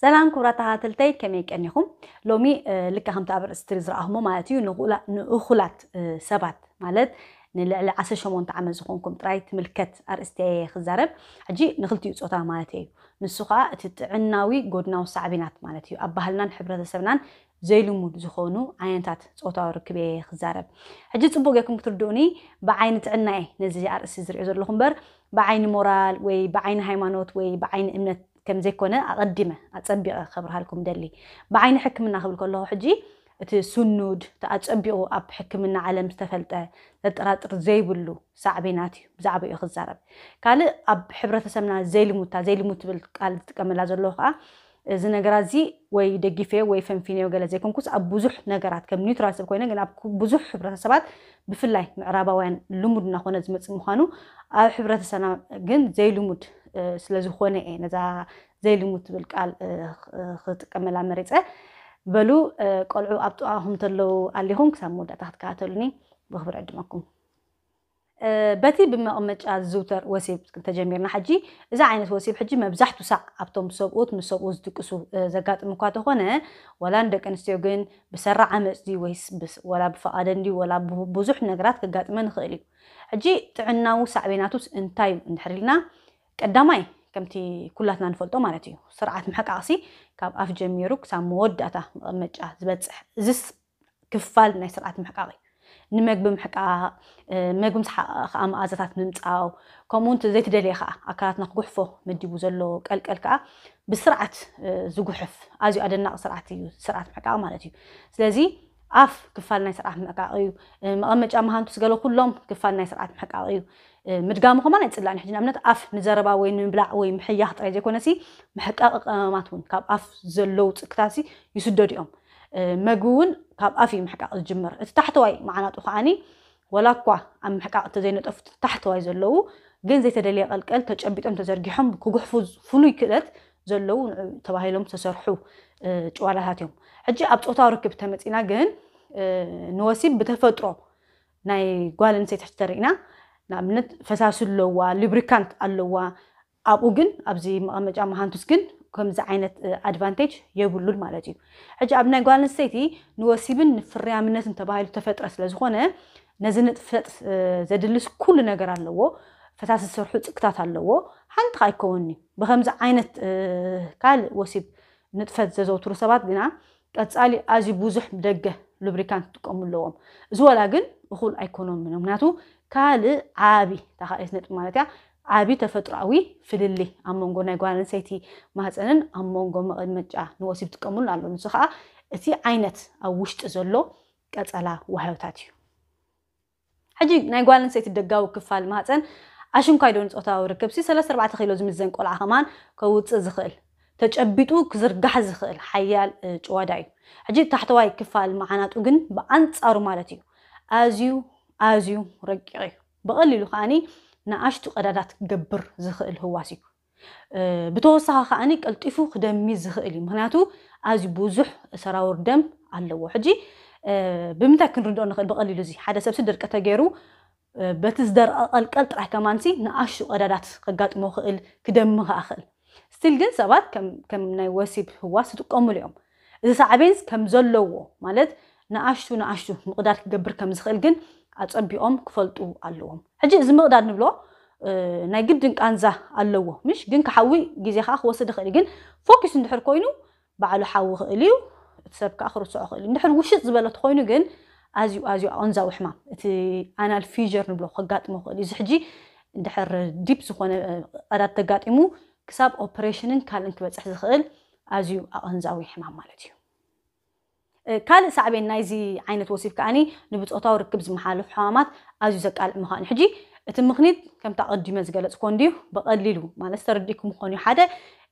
سلام كوراتها تلتي كميك أنيهم لومي آه، لك هم تعبر استريز رأهم مالتي ونقول نأخلات آه، سبات مالت نلعل عسى شمون تعمل زخونكم تراي تملكت أرستي خزارب عجي نخلتي يوتسوطا مالتي نسوقا تتعناوي قدناو صعبينات مالتي أبهلنا نحبرة سبنان زيلمو زخونو عينتات تسوطا ركبي خزارب عجي تبوغيكم تردوني بعين تعناي نزي أرستي زرعزر لخمبر بعين مورال وي بعين هايمانوت وي بعين إمنت ከም ዘይኮነ ኣቐዲመ ኣፀቢቐ ከብርሃልኩም ደሊ ብዓይኒ ሕክምና ክብል ከለኹ ሕጂ እቲ ስኑድ ተኣፀቢቑ ኣብ ሕክምና ዓለም ዝተፈልጠ ዘጠራጥር ዘይብሉ ሳዕቤናት እዩ ብዛዕባ እዩ ክዛረብ ካልእ ኣብ ሕብረተሰብና ዘይልሙታ ዘይልሙት ትብል ቃል ዝጥቀመላ ዘለዎ ከዓ እዚ ነገራት እዚ ወይ ደጊፈዮ ወይ ፈንፊነዮ ገለ ዘይኮንኩስ ኣብ ብዙሕ ነገራት ከም ኒውትራል ሰብ ኮይነ ግን ኣብ ብዙሕ ሕብረተሰባት ብፍላይ ምዕራባውያን ልሙድ እናኮነ ዝመፅእ ምኳኑ ኣብ ሕብረተሰብና ግን ዘይልሙድ ስለዝኾነ እየ ነዛ ዘይልሙት ትብል ቃል ክጥቀመላ መሪፀ በሉ ቆልዑ ኣብ ጥቃኹም ተለው ኣሊኹም ክሳብ መወዳእታ ክትከኣተሉኒ ብክብሪ ዕድመኩም በቲ ብመቐመጫ ዝዝውተር ወሲብ ተጀሚርና ሕጂ እዚ ዓይነት ወሲብ ሕጂ መብዛሕትኡ ሳዕ ኣብቶም ሰብኡት ምስ ሰብኡ ዝጥቅሱ ዘጋጥም እኳ ተኾነ ወላ ንደቂ ኣንስትዮ ግን ብሰራዕ ዓመፅ ድ ወይስ ወላ ብፈቓደ እንድዩ ወላ ብዙሕ ነገራት ክጋጥመ ንኽእል እዩ ሕጂ ጥዕናዊ ሳዕቤናቱስ እንታይ እዩ እንድሕሪልና قدامي كمتي كلاتنا نفلتو مالتي سرعة محقاسي كاب اف جميرو كسام مودتا مجا زبتح زس كفال ناي سرعة محقاسي نمك بمحقا مك بمسحا خام ازاتات نمتاو كومونت زي تدلي خا اكاراتنا قحفو مدي بوزلو قلق قلقا بسرعة زقحف ازيو ادنا سرعة سرعة محقا مالتي سلازي اف كفال ناي سرعة محقاسي مقامج امهان تسقلو كلهم كفال ناي سرعة محقاسي مدغام خمان يتسلان حجنا منت اف نزربا وين نبلع وين محياه طريق يكون نسي محقق ما تون كاب اف زلو تكتاسي يسدد يوم مجون كاب افي محقق الجمر تحت واي معنا تخاني ولا قوة ام محقق تزينت اف تحت واي زلو جن زي تدلي قل قل تجبي تم تزرجهم كوجح فوز فلوي كلت زلو تباهي لهم تسرحو جوالا هاتيهم حجي ابت اطار ركب تمت انا جن نواسيب بتفترو ناي قوالن سيتحترينا ንኣብነት ፈሳሲ ኣለዋ ሊብሪካንት ኣለዋ ኣብኡ ግን ኣብዚ መቐመጫ መሃንቱስ ግን ከምዚ ዓይነት ኣድቫንቴጅ የብሉን ማለት እዩ ሕጂ ኣብ ናይ ጓል ኣንስተይቲ ንወሲብን ንፍርያምነትን ተባሂሉ ተፈጥረ ስለዝኮነ ነዚ ንጥፈጥ ዘድልስ ኩሉ ነገር ኣለዎ ፈሳሲ ዝሰርሑ ፅቅታት ኣለዎ ሓንቲ ካ ኣይከውን እዩ ብከምዚ ዓይነት ካልእ ወሲብ ንጥፈት ዘዘውትሩ ሰባት ግና ቀፃሊ ኣዝዩ ብዙሕ ደገ ሉብሪካን ትጥቀሙ ኣለዎም እዚ ወላ ግን እኩል ኣይኮኖም ምክንያቱ ካልእ ዓቢ ተኻኢት ነጥቢ ማለት እያ ዓብዪ ተፈጥሮኣዊ ፍልሊ ኣብ መንጎ ናይ ጓል ኣንሰይቲ ማህፀንን ኣብ መንጎ መቐመጫ ንወሲብ ጥቀሙሉን ኣሎ ንሱ ከዓ እቲ ዓይነት ኣብ ውሽጢ ዘሎ ቀፀላ ዋህዮታት እዩ ሕጂ ናይ ጓል ኣንሰይቲ ደጋዊ ክፋል ማህፀን ኣሽንኳይ ዶን ፆታዊ ርክብ ሲ 3 ለስተ 4 34 ኪሎ ዝምዘን ቆልዓ ከማን ከውፅእ ዝኽእል ተጨቢጡ ክዝርጋሕ ዝኽእል ሓያል ጭዋዳ እዩ ሕጂ ታሕተዋይ ክፋል መዓናጡ ግን ብኣንፃሩ ማለት እዩ ኣዝዩ ኣዝዩ ረቂቕ እዩ ብቐሊሉ ከዓኒ ንኣሽቱ ቀዳዳት ክገብር ዝኽእል ህዋስ እዩ ብተወሳኺ ከዓኒ ቀልጢፉ ክደሚ ዝኽእል እዩ ምክንያቱ ኣዝዩ ብዙሕ ሰራውር ደም ኣለዎ ሕጂ ብምንታይ ክንርድኦ ንኽእል ብቐሊሉ እዚ ሓደ ሰብ ስድርቀ ተገይሩ በቲ ዝደረቐ ቀልቀል ጥራይ ከማንሲ ንኣሽቱ ቀዳዳት ከጋጥሞ ክእል ክደሚ ከዓ ክእል ስትል ግን ሰባት ከም ናይ ወሲብ ህዋስ ዝጥቀሙሉ እዮም እዚ ሳዕቤንስ ከም ዘለዎ ማለት ንኣሽቱ ንኣሽቱ ምቕዳድ ክገብር ከም ዝኽእል ግን ኣፀቢቖም ክፈልጡ ኣለዎም ሕጂ እዚ ምቕዳድ ንብሎ ናይ ግድን ቃንዛ ኣለዎ ምሽ ግን ክሓዊ ግዜ ከዓ ክወስድ ይኽእል እዩ ግን ፎኪስ እንድሕር ኮይኑ ባዕሉ ሓዊ ክእል እዩ እቲ ሰብ ከዓ ክርስዖ ክእል እዩ እንድሕር ውሽጥ ዝበለ ኮይኑ ግን ኣዝዩ ኣዝዩ ኣቐንዛዊ ሕማም እቲ ኣናል ፊጀር ንብሎ ከጋጥሞ ክእል እዩ እዚ ሕጂ እንድሕር ዲፕ ዝኾነ ቀዳድ ተጋጢሙ ክሳብ ኦፐሬሽንን ካልእን ክበፅሕ ዝኽእል ኣዝዩ ኣቐንዛዊ ሕማም ማለት እዩ كان سعبين نايزي عينة وصيف كأني نبت أطاو ركبز محالو في حوامات أزو زكال مهان حجي إتم مخنيد كم تقدي مزقال أتكون ديو بقليلو ما نستر ديكم خوني حادة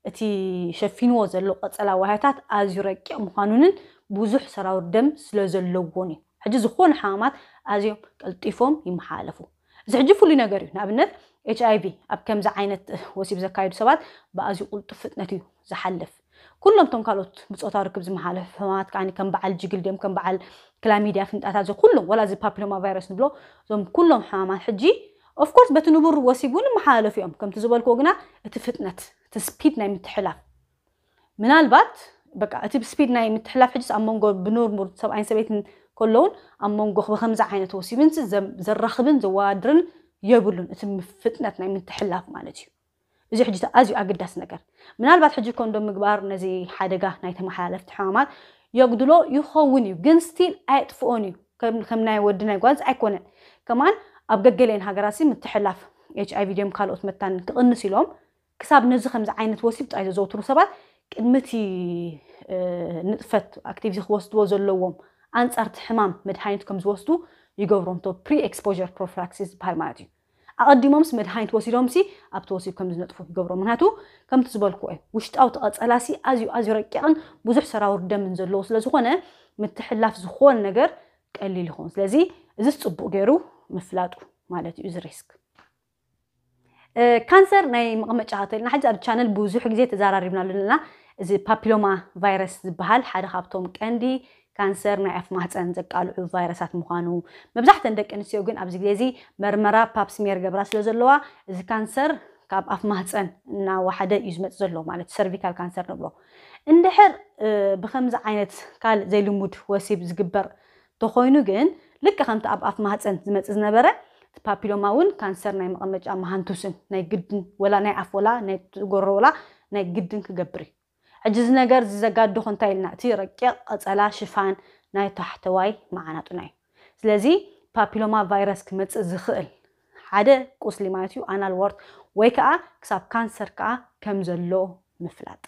إتي شفين وزل لو على وهاتات أزو ركي مخانونن بوزوح سراور دم سلزل لووني حجي زخون حوامات أزو كالتيفوم يمحالفو زحجفو لي نقريو نابنت HIV أب كم زعينة وصيف زكايدو سبات بأزو قلت فتنتي زحلف كلهم تم كالوت بصوتا ركب زي محل فمات كعني كم بعل جيل ديم كم بعل كلاميديا فنت أتازو كلهم ولا زي بابيلوما فيروس نبلو زم كلهم حمامات حجي اوف كورس بت وسيبون محالف فيهم كم تزبل غنا اتفتنت تسبيد ناي متحلاف ምናልባት በቃ እቲ ብስፒድ ናይ ምትሕላፍ ሕጅስ ኣብ መንጎ ብንርሙር ሰብኣይን ሰበይትን ከለውን ኣብ መንጎ ብከምዚ ዓይነት ወሲብን ዘራኽብን ዘወዳድርን زوادرن يبلون ፍጥነት ናይ ምትሕላፍ ማለት እዩ እዚ ሕጂ ኣዝዩ ኣገዳሲ ነገር ምናልባት ሕጂ ኮንዶም ምግባር ነዚ ሓደጋ ናይ ተመሓላለፍቲ ሕማማት የጉድሎ ይኸውን እዩ ግን ስቲል ኣየጥፍኦን እዩ ከም ናይ ወዲ ናይ ጓንፅ ኣይኮነን ከማን ኣብ ገገሌን ሃገራት ምትሕላፍ ኤች ኣይቪ ድዮም ካልኦት መታን ክቕንስ ኢሎም ክሳብ ነዚ ከምዚ ዓይነት ወሲብ ጥራይ ዘዘውትሩ ሰባት ቅድሚቲ ንጥፈት ኣክቲቪቲ ክወስድዎ ዘለዎም ኣንፃርቲ ሕማም መድሓኒት ከም ዝወስዱ ይገብሮምቶ ፕሪ ኤክስፖር ፕሮፊላክሲስ ዝበሃል ማለት እዩ ኣቐዲሞምስ መድሃኒት ወሲዶም ሲ ኣብቲ ወሲድ ከም ዝነጥፉ ክገብሮ ምክንያቱ ከምቲ ዝበልኩ እዩ ውሽጣዊ ተቐፀላሲ ኣዝዩ ኣዝዩ ረቂቕን ብዙሕ ሰራዊር ደምን ዘለዎ ስለዝኮነ ምትሕላፍ ዝኮነ ነገር ቀሊል ይኹን ስለዚ እዚ ፅቡቅ ገይሩ ምፍላጡ ማለት እዩ እዚ ሪስክ ካንሰር ናይ መቐመጫ ተልና ሕዚ ኣብ ቻነል ብዙሕ ግዜ ተዘራሪብና ኣለና እዚ ፓፒሎማ ቫይረስ ዝበሃል ሓደ ካብቶም ቀንዲ ካንሰር ናይ ኣፍ ማህፀን ዘቃልዑ ቫይረሳት ምዃኑ መብዛሕተን ደቂ ኣንስትዮ ግን ኣብዚ ግዜ እዚ መርመራ ፓፕስሜር ገብራ ስለ ዘለዋ እዚ ካንሰር ካብ ኣፍ ማህፀን እናዋሓደ እዩ ዝመፅ ዘሎ ማለት ሰርቪካል ካንሰር ንብሎ እንድሕር ብከምዚ ዓይነት ካልእ ዘይልሙድ ወሲብ ዝግበር እንተኮይኑ ግን ልክ ከምቲ ኣብ ኣፍ ማህፀን ዝመፅ ዝነበረ ፓፒሎማ እውን ካንሰር ናይ መቐመጫ መሃንቱስን ናይ ግድን ወላ ናይ ኣፍ ወላ ናይ ጎሮ ወላ ናይ ግድን ክገብር እዩ عجز نگر زیگاد دخون تایل ناتی رکی از علا شفان نای تحتوی معانات نای. زلزی پاپیلوما ویروس کمیت زخیل. حده کسلی مایتیو آنال ورد وی که کساب کانسر که کمزلو مفلد.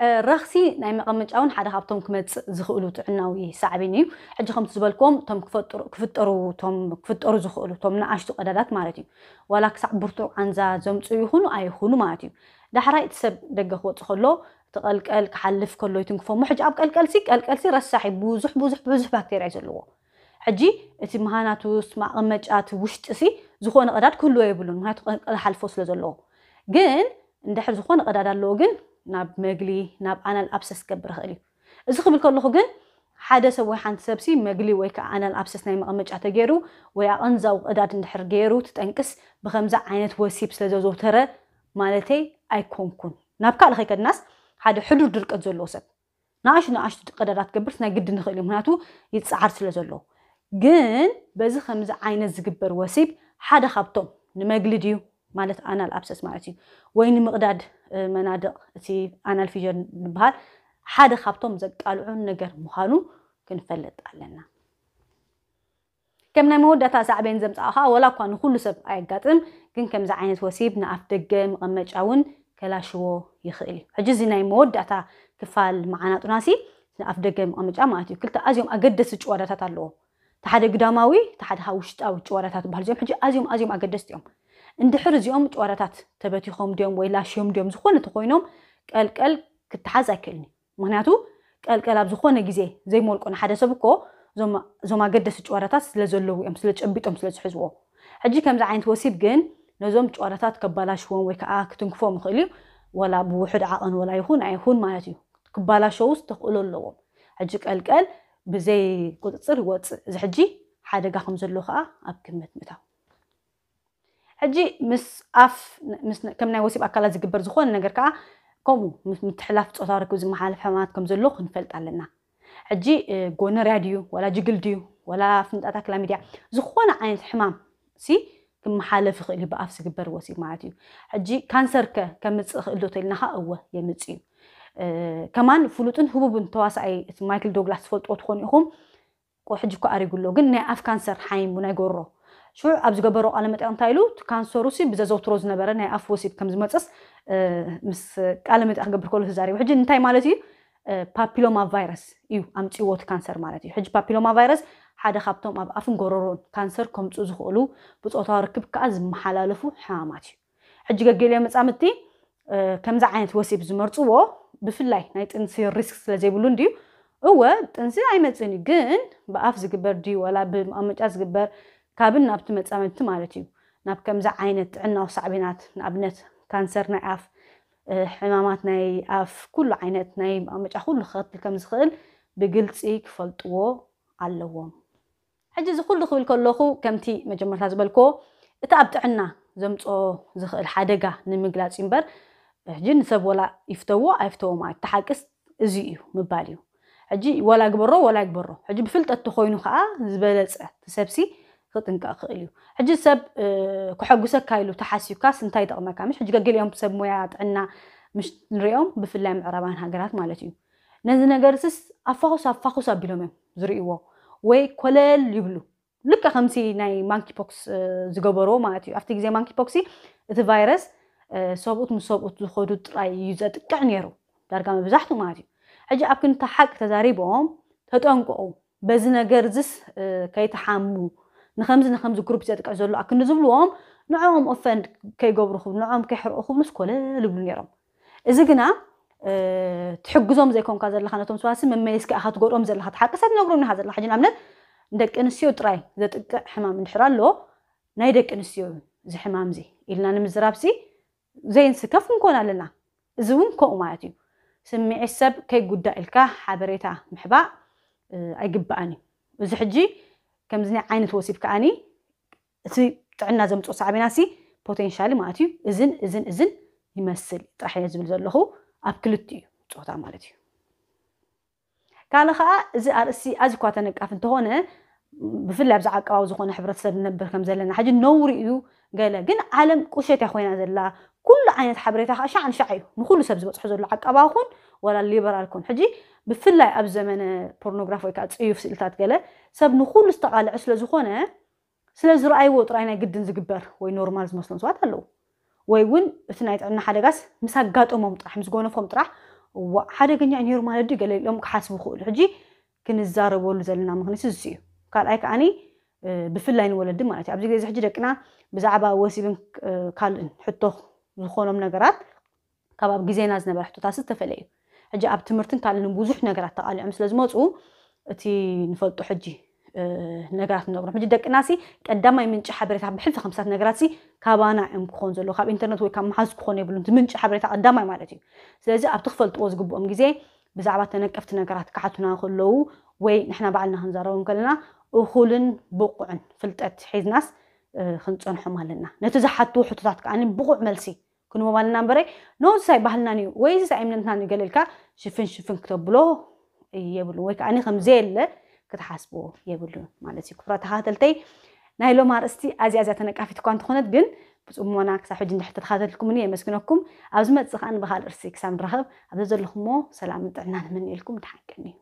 أه رخصی نایم قمچ اون حده خب توم کمیت زخیلو تو عناوی سعبی نیو. حج خمت زبال کوم توم کفت ارو توم کفت ارو زخیلو توم ناشتو قدادات مارتیو. ولک سعب زمت ایخونو ایخونو مارتیو. ዳሕራይ እቲ ሰብ ደገ ክወፅእ ከሎ እቲ ቀልቀል ክሓልፍ ከሎ ይትንክፎ እሞ ሕጂ ኣብ ቀልቀልሲ ቀልቀልሲ ረሳሕ እዩ ብዙሕ ብዙሕ ብዙሕ ባክቴርያ እዩ ዘለዎ ሕጂ እቲ መሃናቱስ ማቐመጫቲ ውሽጢ ሲ ዝኾነ ቀዳድ ክህልዎ የብሉን ምክንያቱ ሓልፎ ስለ ዘለዎ ግን እንድሕር ዝኾነ ቀዳድ ኣለዎ ግን ናብ መግሊ ናብ ኣናል ኣብሰስ ክገብር ይኽእል እዩ እዚ ክብል ከለኹ ግን ሓደ ሰብ ወይ ሓንቲ ሰብሲ መግሊ ወይ ከዓ ኣናል ኣብሰስ ናይ መቐመጫ ተገይሩ ወይ ኣቐንዛው ቀዳድ እንድሕር ገይሩ ትጠንቅስ ብከምዚ ዓይነት ወሲብ ስለ ዘዘውተረ ማለተይ ኣይኮንኩን ናብ ካልእ ከይከድናስ ሓደ ሕዱር ድርቀት ዘለዎ ሰብ ንኣሽ ንኣሽቱ ቀዳዳት ገብርስ ናይ ግዲ ንኽእል እዩ ምክንያቱ ይፃዓር ስለ ዘሎ ግን በዚ ከምዚ ዓይነት ዝግበር ወሲብ ሓደ ካብቶም ንመግልድ እዩ ማለት ኣናል ኣብሰስ ማለት እዩ ወይ ንምቕዳድ መናድቕ እቲ ኣናል ፊዥር ንበሃል ሓደ ካብቶም ዘቃልዑ ነገር ምዃኑ ክንፈልጥ ኣለና ከም ናይ መወዳእታ ሳዕበን ዘምፃእካ ወላ እኳ ንኩሉ ሰብ ኣይጋጥም ግን ከምዚ ዓይነት ወሲብ ንኣፍ ደገ መቐመጫ እውን ከላሽዎ ይኽእል እዩ ሕጂ እዚ ናይ መወዳእታ ክፋል መዓናጡናሲ ንኣፍ ደገ መቐመጫ ማለት እዩ ክልተ ኣዝዮም ኣገደስቲ ጭዋዳታት ኣለዎ እቲ ሓደ ግዳማዊ እቲ ሓደ ካብ ውሽጣዊ ጭዋዳታት ባህል እዚኦም ሕጂ ኣዝዮም ኣዝዮም ኣገደስቲ እዮም እንድሕር እዚኦም ጭዋዳታት ተበቲኾም ድዮም ወይ ላሽዮም ድዮም ዝኾነ ተኮይኖም ቀልቀል ክትሓዝ ኣይክእልኒ ምክንያቱ ቀልቀል ኣብ ዝኾነ ግዜ ዘይመልቆ ንሓደ ሰብ እኮ እዞም ኣገደሲ ጨዋዳታት ስለዘለዉ እዮም ስለጨቢጦም ስለዝሕዝዎ ሕጂ ከምዚ ዓይነት ወሲብ ግን ነዞም ጨዋዳታት ከባላሽዎም ወይ ከዓ ክትንክፎም ይኽእል እዩ ወላ ብውሕድ ዓቐን ወላ ይኹን ኣይኹን ማለት እዩ ክባላሸው ዝተኽእሉ ኣለዎም ሕጂ ቀልቀል ብዘይ ቁፅፅር ይወፅእ እዚ ሕጂ ሓደጋ ከም ዘሎ ከዓ ኣብ ግምት ምእታው ሕጂ ምስ ኣፍ ከም ናይ ወሲብ ኣካላት ዝግበር ዝኾነ ነገር ከዓ ከምኡ ምትሕላፍ ፆታ ርክብ ዝመሓለፍ ሕማማት ከም ዘሎ ክንፈልጥ ኣለና حجي آه، قونا راديو ولا جيجل ديو ولا فند اتاك لا ميديا زخونا عين حمام سي كم حالف اللي بافس كبر وسي معناتي حجي كانسر ك كم اللي تلنا هو يمصي أه كمان فلوتن هو بن تواس اي مايكل دوغلاس فولت اوتخون يهم وحجي كو اريغلو كن ني اف كانسر حاين بنا يغورو شو ابز غبرو على مت انتايلو كانسر روسي بززوت روز نبره اف وسيب كم زمصس آه، مس قال مت اخ غبر كل زاري وحجي انتاي مالتي ፓፒሎማ ቫይረስ እዩ ኣምፂ ካንሰር ማለት እዩ ሕጂ ፓፒሎማ ቫይረስ ሓደ ካብቶም ኣብ ኣፍን ጎረሮን ካንሰር ከምፁ ዝኽእሉ ብፆታዊ ርክብ ከዓ ዝመሓላለፉ ሕማማት እዩ ሕጂ ገገሌ መፃምድቲ ከምዚ ዓይነት ወሲብ ዝመርፅዎ ብፍላይ ናይ ጥንሲ ሪስክ ስለዘይብሉ እንድዩ እወ ጥንሲ ኣይመፅን እዩ ግን ብኣፍ ዝግበር ድዩ ወላ ብኣመጫ ዝግበር ካብን ናብቲ መፃምድቲ ማለት እዩ ናብ ከምዚ ዓይነት ጥዕናዊ ሳዕቤናት ንኣብነት ካንሰር ናይ ኣፍ ሕማማት ናይ ኣፍ ኩሉ ዓይነት ናይ ኣመጫ ኩሉ ክኸትል ከም ዝኽእል ብግልፂ ክፈልጥዎ ኣለዎም ሕጂ እዚ ኩሉ ክብል ከለኹ ከምቲ መጀመርታ ዝበልክዎ እቲ ኣብ ጥዕና ዘምፆ ዝኽእል ሓደጋ ንምግላፅ እዩ እምበር ሕጂ ንሰብ ወላ ይፍተዎ ኣይፍተዎ ማለት ተሓቅስ እዚ እዩ ምባል እዩ ሕጂ ወላ ግበሮ ወላ ይግበሮ ሕጂ ብፍልጠት ተኮይኑ ከዓ ዝበለፀ ትሰብሲ ክጥንቀቕ ክእል እዩ ሕጂ ሰብ ክሐጉሰካ ኢሉ ተሓሲብካስ እንታይ ይጠቕመካ ምሽ ሕጂ ገገሊኦም ሰብ ሞያ ጥዕና ምሽ ንሪኦም ብፍላይ ምዕረባን ሃገራት ማለት እዩ ነዚ ነገር ስስ ኣፋኩስ ኣፋኩስ ኣቢሎም እዮም ዝርእዎ ወይ ኮለል ይብሉ ልካ ከምዚ ናይ ማንኪፖክስ ዝገበርዎ ማለት እዩ ኣብቲ ግዜ ማንኪፖክሲ እቲ ቫይረስ ሰብኡት ምስ ሰብኡት ዝኸዱ ጥራይ እዩ ዘጥቅዕ ነይሩ ዳርጋ መብዛሕቱ ማለት እዩ ሕጂ ኣብ ክንታ ሓቂ ተዛሪቦም ተጠንቅዑ በዚ ነገር ዝስ ከይተሓሙ نخمز نخمز جروب زيادة كعزلوا أكن نزبلوهم نعم أفن كي جبر خوب نعم كي حرق خوب نسكولة لبن يرام إذا جنا تحجزهم زي كم كذا لحنا توم سواسي من ما يسك أحد جورهم زي لحد حق سد نقرون هذا لحد نعمل دك إنسيو تراي ذات حمام من حرال له نايدك إنسيو زي حمام زي إلنا نمزرابسي زي نسكف نكون علينا زوم كو معاتي سمي عسب كي جودة الكا حبريتها محبا أجب أني زحجي ከምዚ ዓይነት ወሲብ ከዓኒ እቲ ጥዕና ዘምፅኦ ሳዕቤናሲ ፖቴንሻሊ ማለት እዩ እዝን እዝን እዝን ይመስል ጥራሕ እየ ዝብል ዘለኹ ኣብ ክልቲ እዩ ፆታ ማለት እዩ ካልእ ከዓ እዚ ኣርእሲ ኣዝ ኳ ተነቃፍ እንተኾነ ብፍላይ ኣብዛ ዓቀባዊ ዝኾነ ሕብረተሰብ ንነብር ከም ዘለና ሓጂ ነውሪ እዩ ገለ ግን ዓለም ቁሸት እያ ኮይና ዘላ كل عينت حبريتها خاشا عن شعي نخل سب زبط حزر لعق أباخون ولا الليبرال كون حجي بفلا أب زمن بورنوغرافي آه، كات سيوف سيلتات قلة سب نخل استقال عسل زخونة سلا زر أي وطر عينا جدا زقبر وي نورمال مسلم سوات هلو وي ون اثنايت عنا حدا قاس مسا قات أمام طرح مس قونا فهم طرح وحدا قنيا يعني عن يورمال دي قلة يوم كحاسب خول حجي كن الزارة بولو زلنا مغنيس الزيو قال أيك عني آه، بفلا ولد دي مالتي أبزي قيز حجي دكنا بزعبا واسيبن كالن آه، حطوخ ዝኾኖም ነገራት ካብ ኣብ ግዜና ዝነበረ ሕቶታት ዝተፈለየ እዩ ሕጂ ኣብ ትምህርትን ካልእን ብዙሕ ነገራት ተቃሊዖም ስለ ዝመፁ እቲ ንፈልጡ ሕጂ ነገራት ንነብሮም ሕጂ ደቂ ናሲ ቀዳማይ ምንጭ ሓበሬታ ብሕልፊ ከምሳት ነገራት ሲ ካባና እዮም ክኾን ዘለዎ ካብ ኢንተርነት ወይ ካብ መሓዝ ክኾን የብሉን ምንጭ ሓበሬታ ቀዳማይ ማለት እዩ ስለዚ ኣብቲ ክፈልጥዎ ዝግብኦም ግዜ ብዛዕባ ተነቀፍቲ ነገራት ካሓቱና ከለዉ ወይ ንሕና በዓልና ክንዛረቦም ከለና እኹልን ብቑዕን ፍልጠት ሒዝናስ ክንፀንሖም ኣለና ነቲ ዝሓትዉ ሕቶታት ከዓ ብቑዕ መልሲ ክንህቦም ኣለና እምበረ ንሳይ ባህልናን እዩ ወይ ሳይ እምነትናን እዩ ገለልካ ሽፍን ሽፍን ክተብሎ የብሉን ወይ ከዓ ከምዘየለ ክትሓስብዎ የብሉን ማለት እዩ ክቡራት ተኸታተልተይ ናይ ሎም ኣርእስቲ ኣዝያ ኣዝያ ተነቃፊት እኳ እንትኾነት ግን ብፅሞና ክሳብ ሕጂ እንድሕር ተተኸታተልኩምኒ የመስግነኩም ኣብ ዝመፅእ ከዓ ንባህል እርሲ ክሳብ ንራኸብ ኣብዚ ዘለኹሞ ሰላምን ጥዕናን ምን ኢልኩም ተሓንቀኒ እዩ